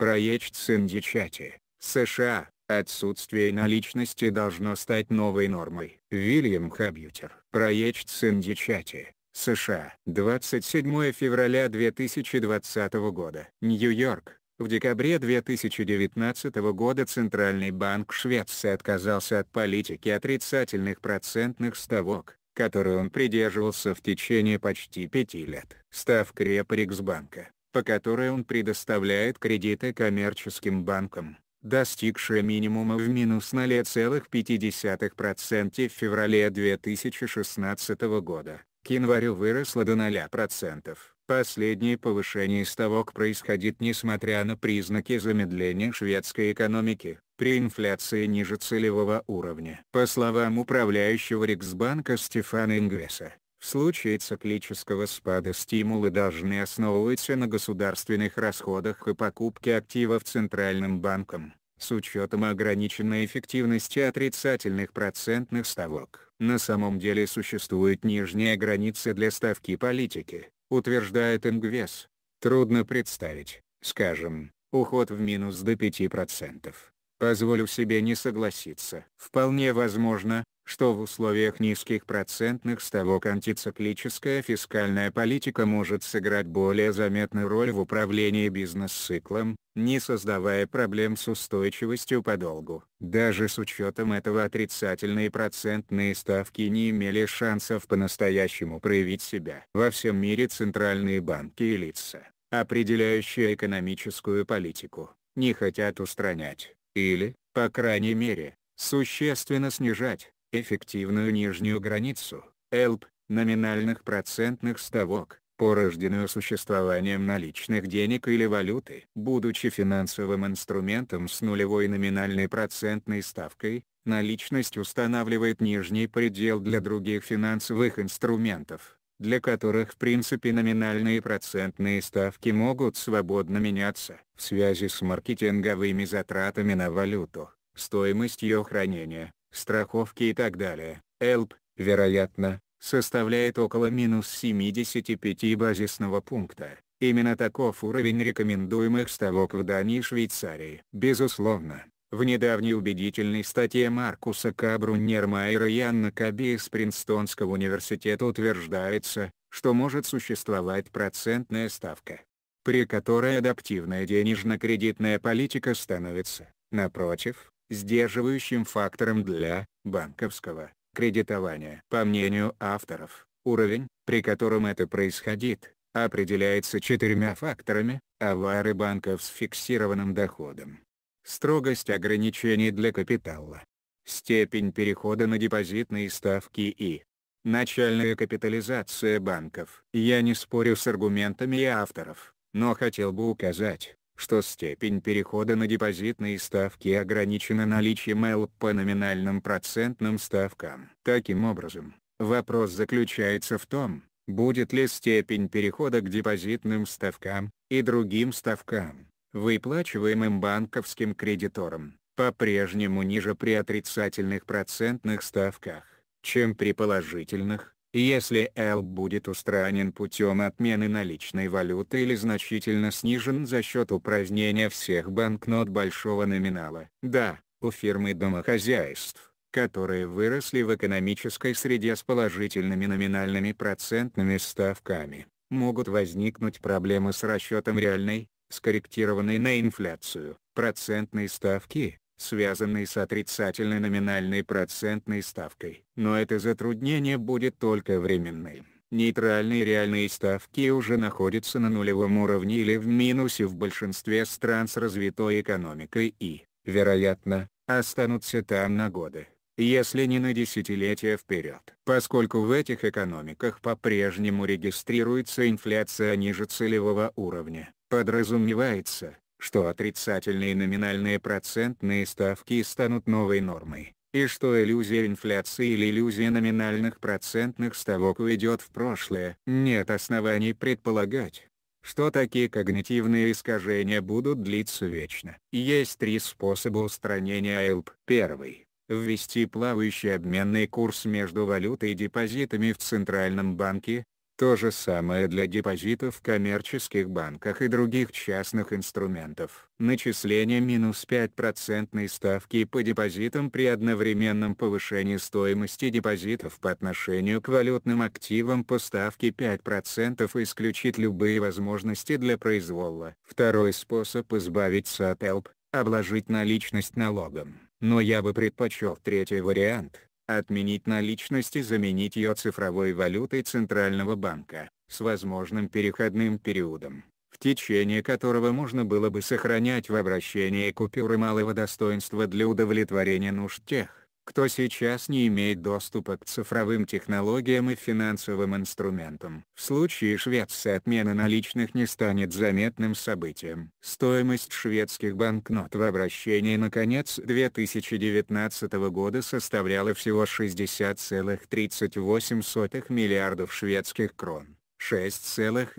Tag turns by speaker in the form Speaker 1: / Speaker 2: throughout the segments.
Speaker 1: Проект Синдичати, США, отсутствие наличности должно стать новой нормой. Вильям Хабьютер. Проект Синдичати, США. 27 февраля 2020 года. Нью-Йорк. В декабре 2019 года Центральный банк Швеции отказался от политики отрицательных процентных ставок, которую он придерживался в течение почти пяти лет. Ставка Реприксбанка по которой он предоставляет кредиты коммерческим банкам, достигшая минимума в минус 0,5% в феврале 2016 года, к январю выросла до 0%. Последнее повышение ставок происходит несмотря на признаки замедления шведской экономики, при инфляции ниже целевого уровня. По словам управляющего Риксбанка Стефана Ингвеса, в случае циклического спада стимулы должны основываться на государственных расходах и покупке активов Центральным банком, с учетом ограниченной эффективности отрицательных процентных ставок. На самом деле существует нижняя граница для ставки политики, утверждает Ингвес. Трудно представить, скажем, уход в минус до 5%. Позволю себе не согласиться. Вполне возможно, что в условиях низких процентных ставок антициклическая фискальная политика может сыграть более заметную роль в управлении бизнес-циклом, не создавая проблем с устойчивостью по долгу. Даже с учетом этого отрицательные процентные ставки не имели шансов по-настоящему проявить себя. Во всем мире центральные банки и лица, определяющие экономическую политику, не хотят устранять, или, по крайней мере, существенно снижать эффективную нижнюю границу, ЭЛП, номинальных процентных ставок, порожденную существованием наличных денег или валюты. Будучи финансовым инструментом с нулевой номинальной процентной ставкой, наличность устанавливает нижний предел для других финансовых инструментов, для которых в принципе номинальные процентные ставки могут свободно меняться. В связи с маркетинговыми затратами на валюту, стоимость ее хранения, страховки и так далее, ЭЛП, вероятно, составляет около минус 75 базисного пункта. Именно таков уровень рекомендуемых ставок в Дании и Швейцарии. Безусловно, в недавней убедительной статье Маркуса Кабру и Анна Каби из Принстонского университета утверждается, что может существовать процентная ставка, при которой адаптивная денежно-кредитная политика становится, напротив, сдерживающим фактором для банковского кредитования. По мнению авторов, уровень, при котором это происходит, определяется четырьмя факторами, авары банков с фиксированным доходом. Строгость ограничений для капитала. Степень перехода на депозитные ставки и начальная капитализация банков. Я не спорю с аргументами авторов, но хотел бы указать, что степень перехода на депозитные ставки ограничена наличием L по номинальным процентным ставкам. Таким образом, вопрос заключается в том, будет ли степень перехода к депозитным ставкам и другим ставкам, выплачиваемым банковским кредиторам, по-прежнему ниже при отрицательных процентных ставках, чем при положительных, если L будет устранен путем отмены наличной валюты или значительно снижен за счет упразднения всех банкнот большого номинала. Да, у фирмы домохозяйств, которые выросли в экономической среде с положительными номинальными процентными ставками, могут возникнуть проблемы с расчетом реальной, скорректированной на инфляцию, процентной ставки, связанный с отрицательной номинальной процентной ставкой. Но это затруднение будет только временным. Нейтральные реальные ставки уже находятся на нулевом уровне или в минусе в большинстве стран с развитой экономикой и, вероятно, останутся там на годы, если не на десятилетия вперед. Поскольку в этих экономиках по-прежнему регистрируется инфляция ниже целевого уровня, подразумевается, что отрицательные номинальные процентные ставки станут новой нормой, и что иллюзия инфляции или иллюзия номинальных процентных ставок уйдет в прошлое. Нет оснований предполагать, что такие когнитивные искажения будут длиться вечно. Есть три способа устранения АЛП. Первый ввести плавающий обменный курс между валютой и депозитами в Центральном банке, то же самое для депозитов в коммерческих банках и других частных инструментов. Начисление минус 5% ставки по депозитам при одновременном повышении стоимости депозитов по отношению к валютным активам по ставке 5% исключит любые возможности для произвола. Второй способ избавиться от ЭЛП – обложить наличность налогом. Но я бы предпочел третий вариант, Отменить наличность и заменить ее цифровой валютой Центрального банка, с возможным переходным периодом, в течение которого можно было бы сохранять в обращении купюры малого достоинства для удовлетворения нужд тех, кто сейчас не имеет доступа к цифровым технологиям и финансовым инструментам. В случае Швеции отмена наличных не станет заметным событием. Стоимость шведских банкнот в обращении на конец 2019 года составляла всего 60,38 миллиардов шведских крон. 6,2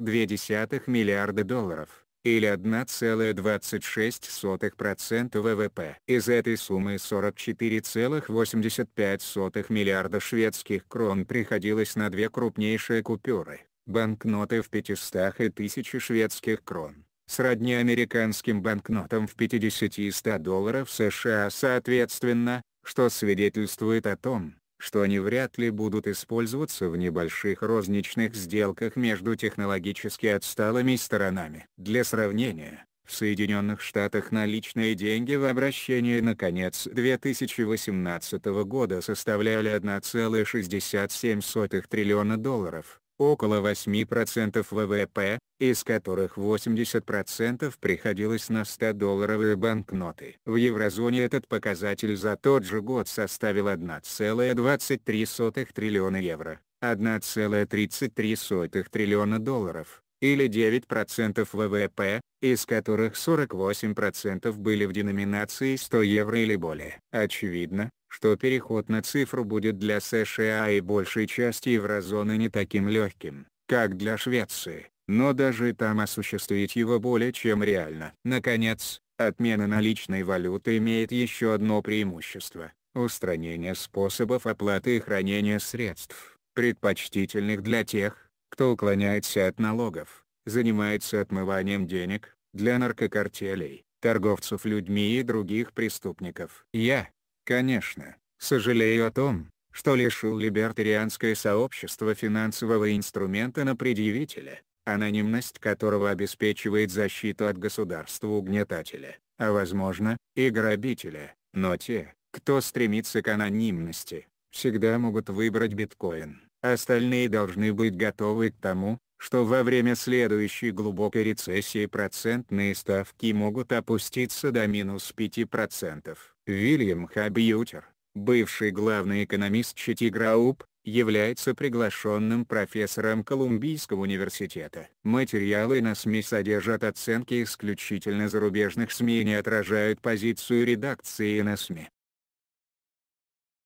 Speaker 1: миллиарда долларов или 1,26% ВВП. Из этой суммы 44,85 миллиарда шведских крон приходилось на две крупнейшие купюры – банкноты в 500 и 1000 шведских крон, сродни американским банкнотам в 50 и 100 долларов США соответственно, что свидетельствует о том, что они вряд ли будут использоваться в небольших розничных сделках между технологически отсталыми сторонами. Для сравнения, в Соединенных Штатах наличные деньги в обращении на конец 2018 года составляли 1,67 триллиона долларов, около 8% ВВП, из которых 80% приходилось на 100-долларовые банкноты. В еврозоне этот показатель за тот же год составил 1,23 триллиона евро, 1,33 триллиона долларов, или 9% ВВП, из которых 48% были в деноминации 100 евро или более. Очевидно, что переход на цифру будет для США и большей части еврозоны не таким легким, как для Швеции, но даже там осуществить его более чем реально. Наконец, отмена наличной валюты имеет еще одно преимущество – устранение способов оплаты и хранения средств, предпочтительных для тех, кто уклоняется от налогов, занимается отмыванием денег, для наркокартелей, торговцев людьми и других преступников. Я, Конечно, сожалею о том, что лишил либертарианское сообщество финансового инструмента на предъявителя, анонимность которого обеспечивает защиту от государства-угнетателя, а возможно, и грабителя, но те, кто стремится к анонимности, всегда могут выбрать биткоин. Остальные должны быть готовы к тому, что во время следующей глубокой рецессии процентные ставки могут опуститься до минус 5%. Вильям Хабьютер, бывший главный экономист Читиграуп, является приглашенным профессором Колумбийского университета. Материалы на СМИ содержат оценки исключительно зарубежных СМИ и не отражают позицию редакции на СМИ.